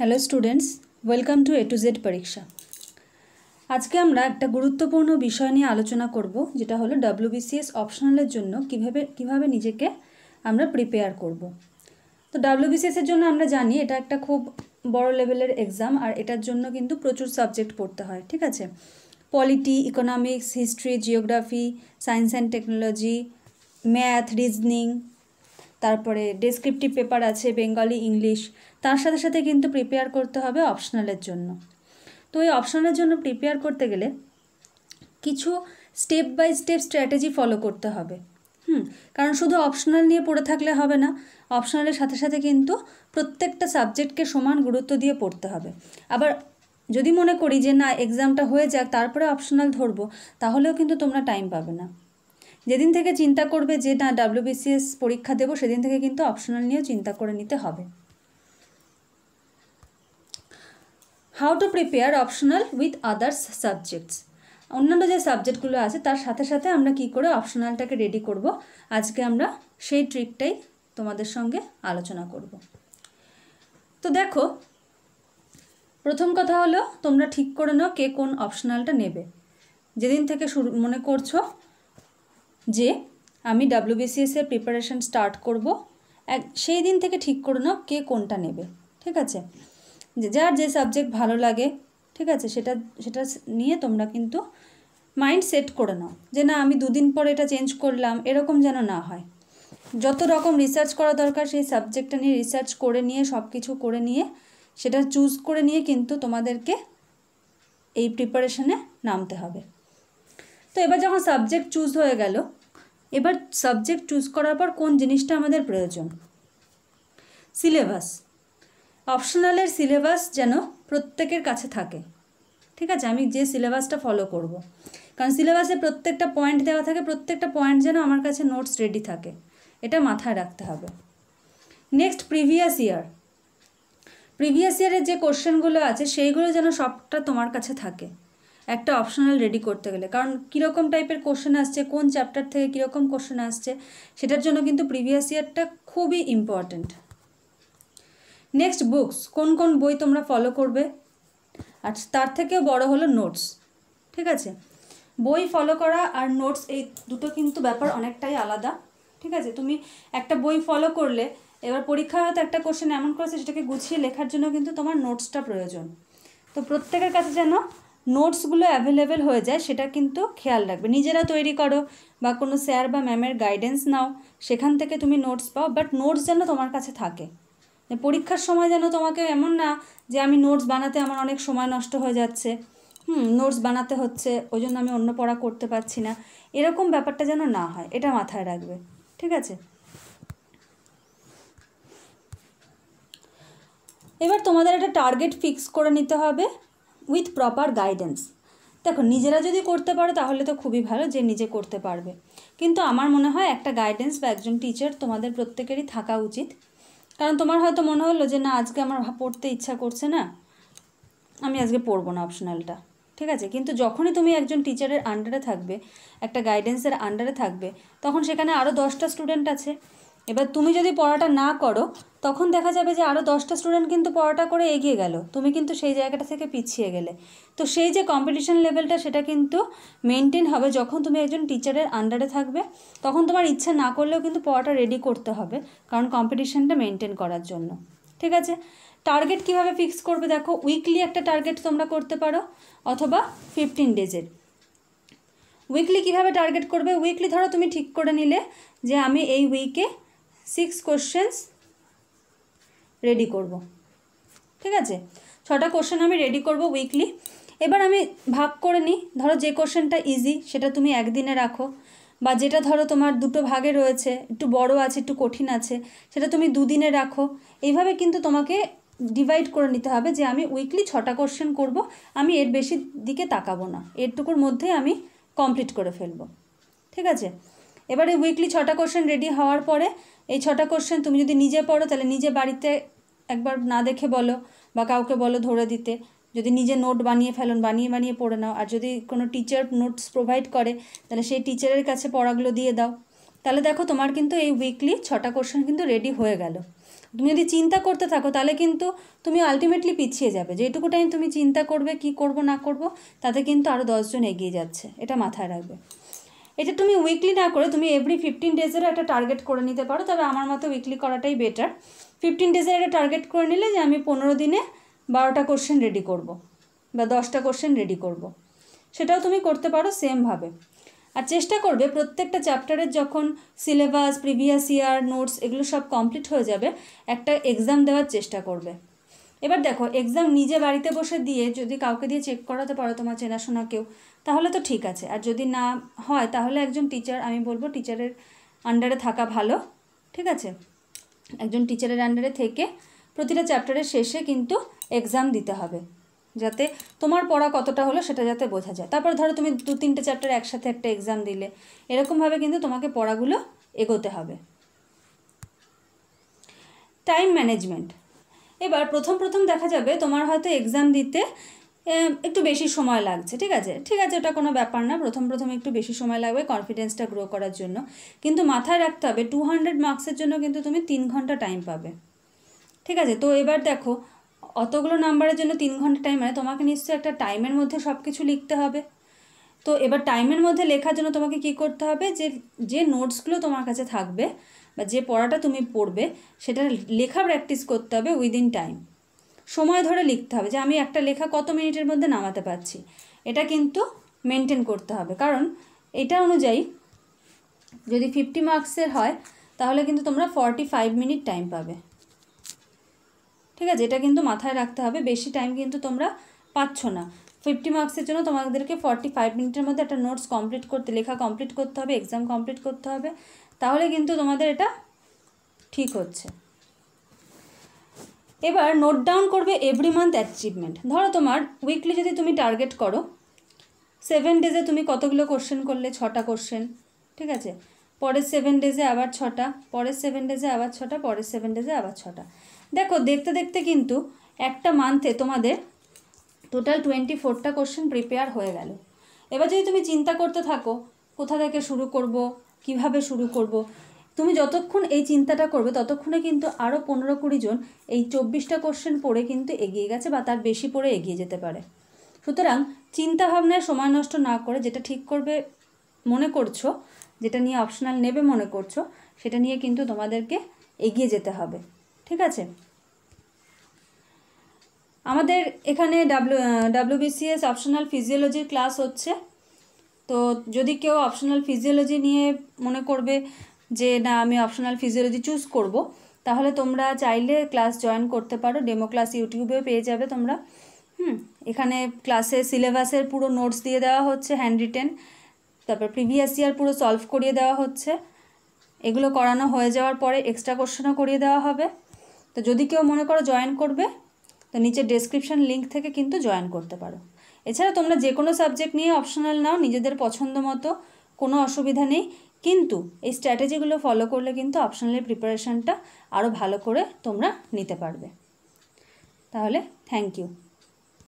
Hello students welcome to A to Z পরীক্ষা আজকে আমরা একটা গুরুত্বপূর্ণ বিষয় নিয়ে আলোচনা করব যেটা হলো ডাব্লিউবিসিএস অপশনালের জন্য কিভাবে কিভাবে নিজেকে আমরা প্রিপেয়ার করব তো ডাব্লিউবিসিএসের জন্য আমরা জানি এটা একটা খুব বড় লেভেলের এক্সাম আর এটার জন্য কিন্তু প্রচুর সাবজেক্ট পড়তে হয় ঠিক আছে polity economics history geography science and technology math reasoning তারপরে ডেসক্রিপটিভ পেপার আছে বেঙ্গলি ইংলিশ তার সাথে সাথে কিন্তু প্রিপেয়ার করতে হবে অপশনালের জন্য তো এই অপশনালের জন্য প্রিপেয়ার করতে গেলে কিছু step by step strategy follow করতে হবে হুম কারণ শুধু অপশনাল নিয়ে পড়ে থাকলে হবে না অপশনালের সাথে সাথে কিন্তু প্রত্যেকটা সাবজেক্টকে সমান গুরুত্ব দিয়ে পড়তে হবে আবার যদি মনে করি যে না এক্সামটা হয়ে যাক তারপরে অপশনাল ধরবো তাহলেও কিন্তু তোমরা টাইম পাবে না যেদিন থেকে চিন্তা করবে যে না ডাব্লিউবিসিএস পরীক্ষা দেবো সেদিন থেকে কিন্তু অপশনাল নিয়েও চিন্তা করে নিতে হবে how to prepare optional with others subjects অন্যান্য যে সাবজেক্টগুলো আছে তার সাথে সাথে আমরা কি করে অপশনালটাকে রেডি করব আজকে আমরা সেই ট্রিকটাই তোমাদের সঙ্গে আলোচনা করব তো দেখো প্রথম কথা হলো তোমরা ঠিক করে নাও কে কোন অপশনালটা নেবে যেদিন থেকে শুরু মনে করছো যে আমি ডাব্লিউবিসিএসের প্রিপারেশান স্টার্ট করব এক সেই দিন থেকে ঠিক করে নাও কে কোনটা নেবে ঠিক আছে যে যার যে সাবজেক্ট ভালো লাগে ঠিক আছে সেটা সেটা নিয়ে তোমরা কিন্তু মাইন্ড সেট করে নাও যে না আমি দুদিন পর এটা চেঞ্জ করলাম এরকম যেন না হয় যত রকম রিসার্চ করা দরকার সেই সাবজেক্টটা নিয়ে রিসার্চ করে নিয়ে সব কিছু করে নিয়ে সেটা চুজ করে নিয়ে কিন্তু তোমাদেরকে এই প্রিপারেশনে নামতে হবে তো এবার যখন সাবজেক্ট চুজ হয়ে গেল এবার সাবজেক্ট চুজ করার পর কোন জিনিসটা আমাদের প্রয়োজন সিলেবাস অপশনালের সিলেবাস যেন প্রত্যেকের কাছে থাকে ঠিক আছে আমি যে সিলেবাসটা ফলো করব। কারণ সিলেবাসে প্রত্যেকটা পয়েন্ট দেওয়া থাকে প্রত্যেকটা পয়েন্ট যেন আমার কাছে নোটস রেডি থাকে এটা মাথায় রাখতে হবে নেক্সট প্রিভিয়াস ইয়ার প্রিভিয়াস ইয়ারের যে কোশ্চেনগুলো আছে সেইগুলো যেন সবটা তোমার কাছে থাকে একটা অপশনাল রেডি করতে গেলে কারণ কীরকম টাইপের কোশ্চেন আসছে কোন চ্যাপ্টার থেকে কীরকম কোশ্চেন আসছে সেটার জন্য কিন্তু প্রিভিয়াস ইয়ারটা খুবই ইম্পর্ট্যান্ট নেক্সট বুকস কোন কোন বই তোমরা ফলো করবে আর তার থেকেও বড় হলো নোটস ঠিক আছে বই ফলো করা আর নোটস এই দুটো কিন্তু ব্যাপার অনেকটাই আলাদা ঠিক আছে তুমি একটা বই ফলো করলে এবার পরীক্ষা হয়তো একটা কোশ্চেন এমন করেছে সেটাকে গুছিয়ে লেখার জন্য কিন্তু তোমার নোটসটা প্রয়োজন তো প্রত্যেকের কাছে যেন নোটসগুলো অ্যাভেলেবেল হয়ে যায় সেটা কিন্তু খেয়াল রাখবে নিজেরা তৈরি করো বা কোনো স্যার বা ম্যামের গাইডেন্স নাও সেখান থেকে তুমি নোটস পাও বাট নোটস যেন তোমার কাছে থাকে পরীক্ষার সময় যেন তোমাকে এমন না যে আমি নোটস বানাতে আমার অনেক সময় নষ্ট হয়ে যাচ্ছে হুম নোটস বানাতে হচ্ছে ওই জন্য আমি অন্য পড়া করতে পারছি না এরকম ব্যাপারটা যেন না হয় এটা মাথায় রাখবে ঠিক আছে এবার তোমাদের একটা টার্গেট ফিক্স করে নিতে হবে উইথ প্রপার গাইডেন্স দেখো নিজেরা যদি করতে পারো তাহলে তো খুবই ভালো যে নিজে করতে পারবে কিন্তু আমার মনে হয় একটা গাইডেন্স বা একজন টিচার তোমাদের প্রত্যেকেরই থাকা উচিত কারণ তোমার হয়তো মনে হলো যে না আজকে আমার পড়তে ইচ্ছা করছে না আমি আজকে পড়বো না অপশনালটা ঠিক আছে কিন্তু যখনই তুমি একজন টিচারের আন্ডারে থাকবে একটা গাইডেন্সের আন্ডারে থাকবে তখন সেখানে আরও দশটা স্টুডেন্ট আছে এবার তুমি যদি পড়াটা না করো তখন দেখা যাবে যে আরও দশটা স্টুডেন্ট কিন্তু পড়াটা করে এগিয়ে গেল তুমি কিন্তু সেই জায়গাটা থেকে পিছিয়ে গেলে তো সেই যে কম্পিটিশন লেভেলটা সেটা কিন্তু মেনটেন হবে যখন তুমি একজন টিচারের আন্ডারে থাকবে তখন তোমার ইচ্ছা না করলেও কিন্তু পড়াটা রেডি করতে হবে কারণ কম্পিটিশানটা মেনটেন করার জন্য ঠিক আছে টার্গেট কিভাবে ফিক্স করবে দেখো উইকলি একটা টার্গেট তোমরা করতে পারো অথবা ফিফটিন ডেজের উইকলি কিভাবে টার্গেট করবে উইকলি ধরো তুমি ঠিক করে নিলে যে আমি এই উইকে সিক্স কোশ্চেন্স রেডি করব ঠিক আছে ছটা কোশ্চেন আমি রেডি করব উইকলি এবার আমি ভাগ করে নিই ধরো যে কোশ্চেনটা ইজি সেটা তুমি একদিনে রাখো বা যেটা ধরো তোমার দুটো ভাগে রয়েছে একটু বড় আছে একটু কঠিন আছে সেটা তুমি দুদিনে রাখো এইভাবে কিন্তু তোমাকে ডিভাইড করে নিতে হবে যে আমি উইকলি ছটা কোশ্চেন করব আমি এর বেশি দিকে তাকাবো না এরটুকুর মধ্যে আমি কমপ্লিট করে ফেলবো ঠিক আছে এবারে উইকলি ছটা কোশ্চেন রেডি হওয়ার পরে এই ছটা কোশ্চেন তুমি যদি নিজে পড়ো তাহলে নিজে বাড়িতে একবার না দেখে বলো বা কাউকে বলো ধরে দিতে যদি নিজে নোট বানিয়ে ফেলুন বানিয়ে বানিয়ে পড়ে নাও আর যদি কোনো টিচার নোটস প্রোভাইড করে তাহলে সেই টিচারের কাছে পড়াগুলো দিয়ে দাও তাহলে দেখো তোমার কিন্তু এই উইকলি ছটা কোশ্চেন কিন্তু রেডি হয়ে গেল তুমি যদি চিন্তা করতে থাকো তাহলে কিন্তু তুমি আলটিমেটলি পিছিয়ে যাবে যেটুকু টাইম তুমি চিন্তা করবে কি করব না করব তাতে কিন্তু আরও দশজন এগিয়ে যাচ্ছে এটা মাথায় রাখবে এটা তুমি উইকলি না করে তুমি এভরি ফিফটিন ডেজেরও একটা টার্গেট করে নিতে পারো তবে আমার মতো উইকলি করাটাই বেটার ফিফটিন ডেজের একটা টার্গেট করে নিলে যে আমি পনেরো দিনে বারোটা কোশ্চেন রেডি করব বা দশটা কোশ্চেন রেডি করব। সেটাও তুমি করতে পারো সেমভাবে আর চেষ্টা করবে প্রত্যেকটা চ্যাপ্টারের যখন সিলেবাস প্রিভিয়াস ইয়ার নোটস এগুলো সব কমপ্লিট হয়ে যাবে একটা এক্সাম দেওয়ার চেষ্টা করবে এবার দেখো এক্সাম নিজে বাড়িতে বসে দিয়ে যদি কাউকে দিয়ে চেক করাতে পারো তোমার চেনাশোনা কেউ তাহলে তো ঠিক আছে আর যদি না হয় তাহলে একজন টিচার আমি বলবো টিচারের আন্ডারে থাকা ভালো ঠিক আছে একজন টিচারের আন্ডারে থেকে প্রতিটা চ্যাপ্টারের শেষে কিন্তু এক্সাম দিতে হবে যাতে তোমার পড়া কতটা হলো সেটা যাতে বোঝা যায় তারপর ধরো তুমি দু তিনটে চ্যাপ্টার একসাথে একটা এক্সাম দিলে এরকমভাবে কিন্তু তোমাকে পড়াগুলো এগোতে হবে টাইম ম্যানেজমেন্ট এবার প্রথম প্রথম দেখা যাবে তোমার হয়তো এক্সাম দিতে একটু বেশি সময় লাগছে ঠিক আছে ঠিক আছে ওটা কোনো ব্যাপার না প্রথম প্রথম একটু বেশি সময় লাগবে কনফিডেন্সটা গ্রো করার জন্য কিন্তু মাথায় রাখতে হবে টু হান্ড্রেড মার্কসের জন্য কিন্তু তুমি তিন ঘন্টা টাইম পাবে ঠিক আছে তো এবার দেখো অতগুলো নাম্বারের জন্য তিন ঘন্টা টাইম মানে তোমাকে নিশ্চয়ই একটা টাইমের মধ্যে সব কিছু লিখতে হবে তো এবার টাইমের মধ্যে লেখার জন্য তোমাকে কি করতে হবে যে যে নোটসগুলো তোমার কাছে থাকবে বা যে পড়াটা তুমি পড়বে সেটা লেখা প্র্যাকটিস করতে হবে উইদিন টাইম সময় ধরে লিখতে হবে যে আমি একটা লেখা কত মিনিটের মধ্যে নামাতে পারছি এটা কিন্তু মেনটেন করতে হবে কারণ এটা অনুযায়ী যদি ফিফটি মার্কসের হয় তাহলে কিন্তু তোমরা ফর্টি ফাইভ মিনিট টাইম পাবে ঠিক আছে এটা কিন্তু মাথায় রাখতে হবে বেশি টাইম কিন্তু তোমরা পাচ্ছ না ফিফটি মার্কসের জন্য তোমাদেরকে ফর্টি ফাইভ মিনিটের মধ্যে একটা নোটস কমপ্লিট করতে লেখা কমপ্লিট করতে হবে এক্সাম কমপ্লিট করতে হবে তাহলে কিন্তু তোমাদের এটা ঠিক হচ্ছে এবার নোট ডাউন করবে এভরি মান্থ অ্যাচিভমেন্ট ধরো তোমার উইকলি যদি তুমি টার্গেট করো সেভেন ডেজে তুমি কতগুলো কোশ্চেন করলে ছটা কোশ্চেন ঠিক আছে পরের সেভেন ডেজে আবার ছটা পরের সেভেন ডেজে আবার ছটা পরের সেভেন ডেজে আবার ছটা দেখো দেখতে দেখতে কিন্তু একটা মান্থে তোমাদের টোটাল টোয়েন্টি ফোরটা কোশ্চেন প্রিপেয়ার হয়ে গেল এবার যদি তুমি চিন্তা করতে থাকো কোথা থেকে শুরু করব কিভাবে শুরু করব তুমি যতক্ষণ এই চিন্তাটা করবে ততক্ষণে কিন্তু আরও পনেরো কুড়ি জন এই চব্বিশটা কোশ্চেন পড়ে কিন্তু এগিয়ে গেছে বা তার বেশি পড়ে এগিয়ে যেতে পারে সুতরাং চিন্তাভাবনায় সময় নষ্ট না করে যেটা ঠিক করবে মনে করছো যেটা নিয়ে অপশনাল নেবে মনে করছো সেটা নিয়ে কিন্তু তোমাদেরকে এগিয়ে যেতে হবে ঠিক আছে আমাদের এখানে ডাব্লু ডাব্লিউবিসিএস অপশনাল ফিজিওলজির ক্লাস হচ্ছে তো যদি কেউ অপশনাল ফিজিওলজি নিয়ে মনে করবে যে না আমি অপশনাল ফিজিওলজি চুজ করব তাহলে তোমরা চাইলে ক্লাস জয়েন করতে পারো ডেমো ক্লাস ইউটিউবেও পেয়ে যাবে তোমরা হুম এখানে ক্লাসে সিলেবাসের পুরো নোটস দিয়ে দেওয়া হচ্ছে হ্যান্ড রিটেন তারপর প্রিভিয়াস ইয়ার পুরো সলভ করিয়ে দেওয়া হচ্ছে এগুলো করানো হয়ে যাওয়ার পরে এক্সট্রা কোশ্চেনও করিয়ে দেওয়া হবে তো যদি কেউ মনে করো জয়েন করবে তো নিচে ডেসক্রিপশন লিঙ্ক থেকে কিন্তু জয়েন করতে পারো এছাড়া তোমরা যে কোনো সাবজেক্ট নিয়ে অপশনাল নাও নিজেদের পছন্দ মতো কোনো অসুবিধা নেই কিন্তু এই স্ট্র্যাটেজিগুলো ফলো করলে কিন্তু অপশনালের প্রিপারেশানটা আরও ভালো করে তোমরা নিতে পারবে তাহলে থ্যাংক ইউ